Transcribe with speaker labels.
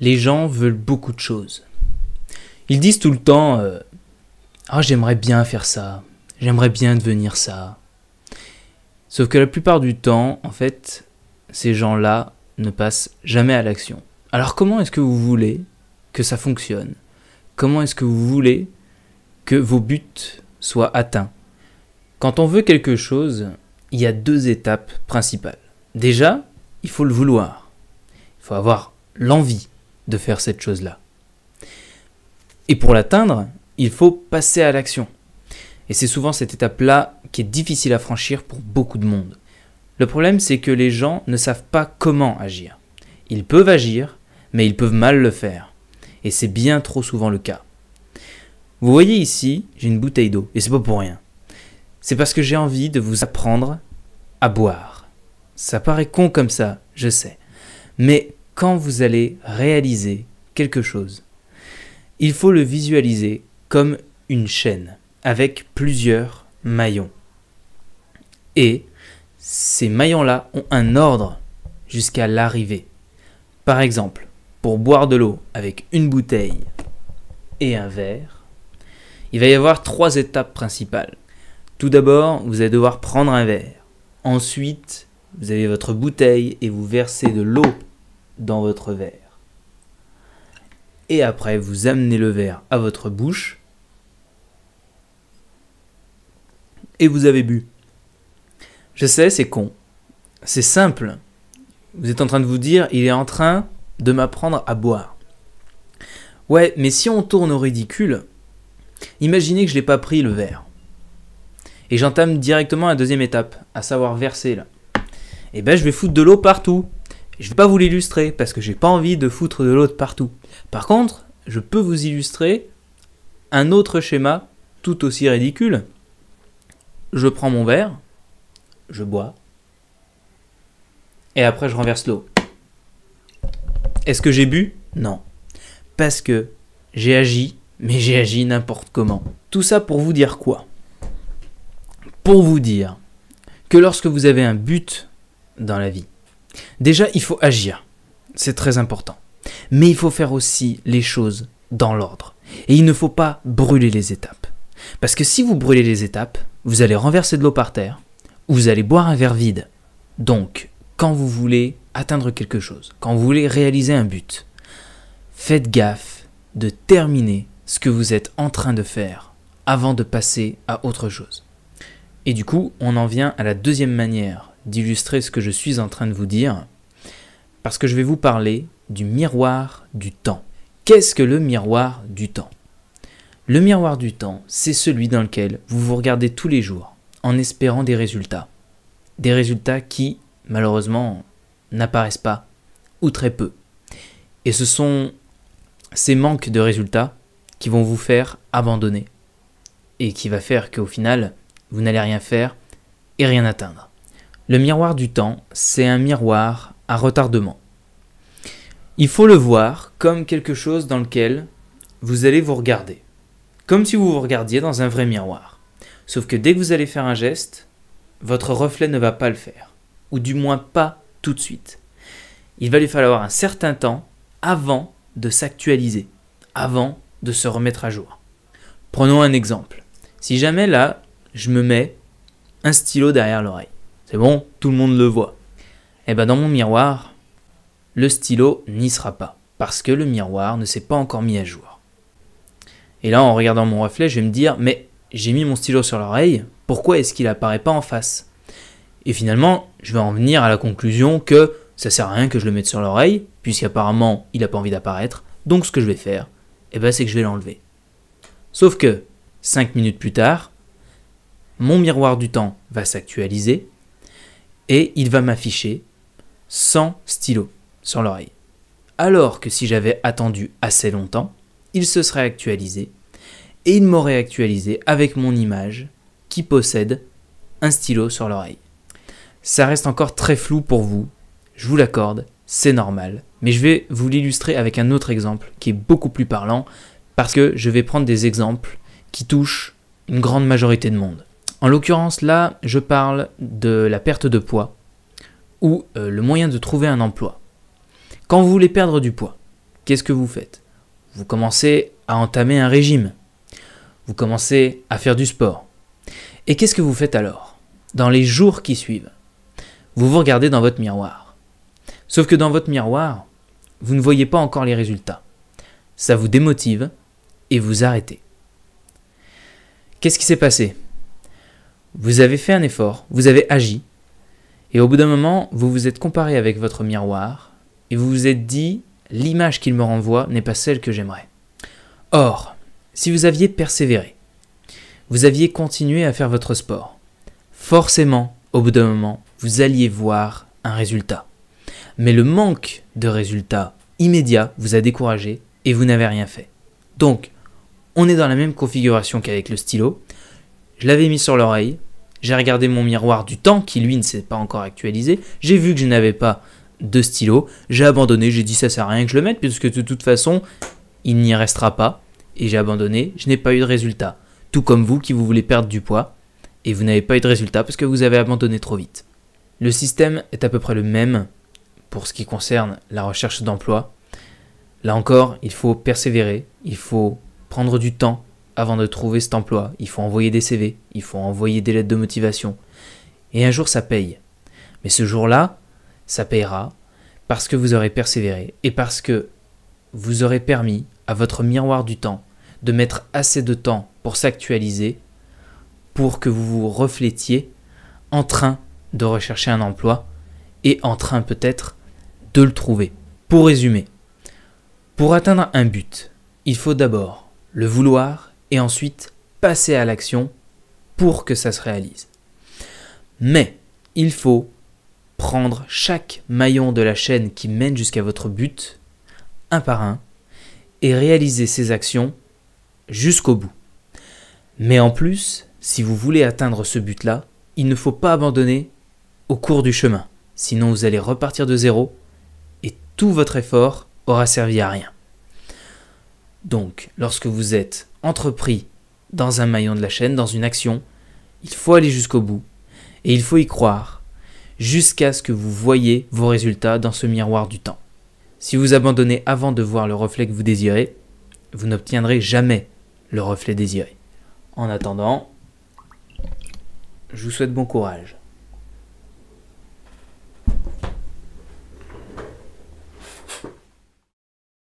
Speaker 1: les gens veulent beaucoup de choses. Ils disent tout le temps euh, Ah, j'aimerais bien faire ça, j'aimerais bien devenir ça. Sauf que la plupart du temps, en fait, ces gens-là ne passent jamais à l'action. Alors comment est-ce que vous voulez que ça fonctionne Comment est-ce que vous voulez que vos buts soient atteints Quand on veut quelque chose, il y a deux étapes principales. Déjà, il faut le vouloir. Il faut avoir l'envie de faire cette chose-là. Et pour l'atteindre, il faut passer à l'action. Et c'est souvent cette étape-là qui est difficile à franchir pour beaucoup de monde. Le problème, c'est que les gens ne savent pas comment agir. Ils peuvent agir, mais ils peuvent mal le faire. Et c'est bien trop souvent le cas. Vous voyez ici, j'ai une bouteille d'eau, et c'est pas pour rien. C'est parce que j'ai envie de vous apprendre à boire. Ça paraît con comme ça, je sais. Mais quand vous allez réaliser quelque chose, il faut le visualiser comme une chaîne avec plusieurs maillons. Et ces maillons-là ont un ordre jusqu'à l'arrivée. Par exemple, pour boire de l'eau avec une bouteille et un verre, il va y avoir trois étapes principales. Tout d'abord, vous allez devoir prendre un verre. Ensuite, vous avez votre bouteille et vous versez de l'eau dans votre verre. Et après, vous amenez le verre à votre bouche et vous avez bu. Je sais, c'est con. C'est simple. Vous êtes en train de vous dire, il est en train de m'apprendre à boire. Ouais, mais si on tourne au ridicule, imaginez que je n'ai pas pris le verre. Et j'entame directement la deuxième étape, à savoir verser là. Et eh ben je vais foutre de l'eau partout. Je ne vais pas vous l'illustrer parce que j'ai pas envie de foutre de l'autre partout. Par contre, je peux vous illustrer un autre schéma tout aussi ridicule. Je prends mon verre, je bois, et après je renverse l'eau. Est-ce que j'ai bu Non. Parce que j'ai agi, mais j'ai agi n'importe comment. Tout ça pour vous dire quoi Pour vous dire que lorsque vous avez un but dans la vie, Déjà, il faut agir. C'est très important. Mais il faut faire aussi les choses dans l'ordre. Et il ne faut pas brûler les étapes. Parce que si vous brûlez les étapes, vous allez renverser de l'eau par terre, ou vous allez boire un verre vide. Donc, quand vous voulez atteindre quelque chose, quand vous voulez réaliser un but, faites gaffe de terminer ce que vous êtes en train de faire avant de passer à autre chose. Et du coup, on en vient à la deuxième manière d'illustrer ce que je suis en train de vous dire, parce que je vais vous parler du miroir du temps. Qu'est-ce que le miroir du temps Le miroir du temps, c'est celui dans lequel vous vous regardez tous les jours en espérant des résultats. Des résultats qui, malheureusement, n'apparaissent pas, ou très peu. Et ce sont ces manques de résultats qui vont vous faire abandonner, et qui va faire qu'au final, vous n'allez rien faire et rien atteindre. Le miroir du temps, c'est un miroir à retardement. Il faut le voir comme quelque chose dans lequel vous allez vous regarder. Comme si vous vous regardiez dans un vrai miroir. Sauf que dès que vous allez faire un geste, votre reflet ne va pas le faire. Ou du moins pas tout de suite. Il va lui falloir un certain temps avant de s'actualiser, avant de se remettre à jour. Prenons un exemple. Si jamais là, je me mets un stylo derrière l'oreille. C'est bon, tout le monde le voit. Et eh ben dans mon miroir, le stylo n'y sera pas, parce que le miroir ne s'est pas encore mis à jour. Et là, en regardant mon reflet, je vais me dire, mais j'ai mis mon stylo sur l'oreille, pourquoi est-ce qu'il n'apparaît pas en face Et finalement, je vais en venir à la conclusion que ça sert à rien que je le mette sur l'oreille, puisqu'apparemment il n'a pas envie d'apparaître, donc ce que je vais faire, eh ben, c'est que je vais l'enlever. Sauf que, 5 minutes plus tard, mon miroir du temps va s'actualiser, et il va m'afficher sans stylo sur l'oreille. Alors que si j'avais attendu assez longtemps, il se serait actualisé et il m'aurait actualisé avec mon image qui possède un stylo sur l'oreille. Ça reste encore très flou pour vous, je vous l'accorde, c'est normal, mais je vais vous l'illustrer avec un autre exemple qui est beaucoup plus parlant parce que je vais prendre des exemples qui touchent une grande majorité de monde. En l'occurrence, là, je parle de la perte de poids ou euh, le moyen de trouver un emploi. Quand vous voulez perdre du poids, qu'est-ce que vous faites Vous commencez à entamer un régime. Vous commencez à faire du sport. Et qu'est-ce que vous faites alors Dans les jours qui suivent, vous vous regardez dans votre miroir. Sauf que dans votre miroir, vous ne voyez pas encore les résultats. Ça vous démotive et vous arrêtez. Qu'est-ce qui s'est passé vous avez fait un effort, vous avez agi, et au bout d'un moment, vous vous êtes comparé avec votre miroir, et vous vous êtes dit, l'image qu'il me renvoie n'est pas celle que j'aimerais. Or, si vous aviez persévéré, vous aviez continué à faire votre sport, forcément, au bout d'un moment, vous alliez voir un résultat. Mais le manque de résultats immédiat vous a découragé et vous n'avez rien fait. Donc, on est dans la même configuration qu'avec le stylo. Je l'avais mis sur l'oreille, j'ai regardé mon miroir du temps, qui lui ne s'est pas encore actualisé. J'ai vu que je n'avais pas de stylo. J'ai abandonné, j'ai dit ça sert à rien que je le mette, puisque de toute façon, il n'y restera pas. Et j'ai abandonné, je n'ai pas eu de résultat. Tout comme vous qui vous voulez perdre du poids, et vous n'avez pas eu de résultat parce que vous avez abandonné trop vite. Le système est à peu près le même pour ce qui concerne la recherche d'emploi. Là encore, il faut persévérer, il faut prendre du temps, avant de trouver cet emploi. Il faut envoyer des CV, il faut envoyer des lettres de motivation. Et un jour, ça paye. Mais ce jour-là, ça payera parce que vous aurez persévéré et parce que vous aurez permis à votre miroir du temps de mettre assez de temps pour s'actualiser, pour que vous vous reflétiez en train de rechercher un emploi et en train peut-être de le trouver. Pour résumer, pour atteindre un but, il faut d'abord le vouloir et ensuite passer à l'action pour que ça se réalise. Mais il faut prendre chaque maillon de la chaîne qui mène jusqu'à votre but, un par un, et réaliser ces actions jusqu'au bout. Mais en plus, si vous voulez atteindre ce but-là, il ne faut pas abandonner au cours du chemin, sinon vous allez repartir de zéro et tout votre effort aura servi à rien. Donc, lorsque vous êtes entrepris dans un maillon de la chaîne, dans une action, il faut aller jusqu'au bout et il faut y croire jusqu'à ce que vous voyez vos résultats dans ce miroir du temps. Si vous abandonnez avant de voir le reflet que vous désirez, vous n'obtiendrez jamais le reflet désiré. En attendant, je vous souhaite bon courage.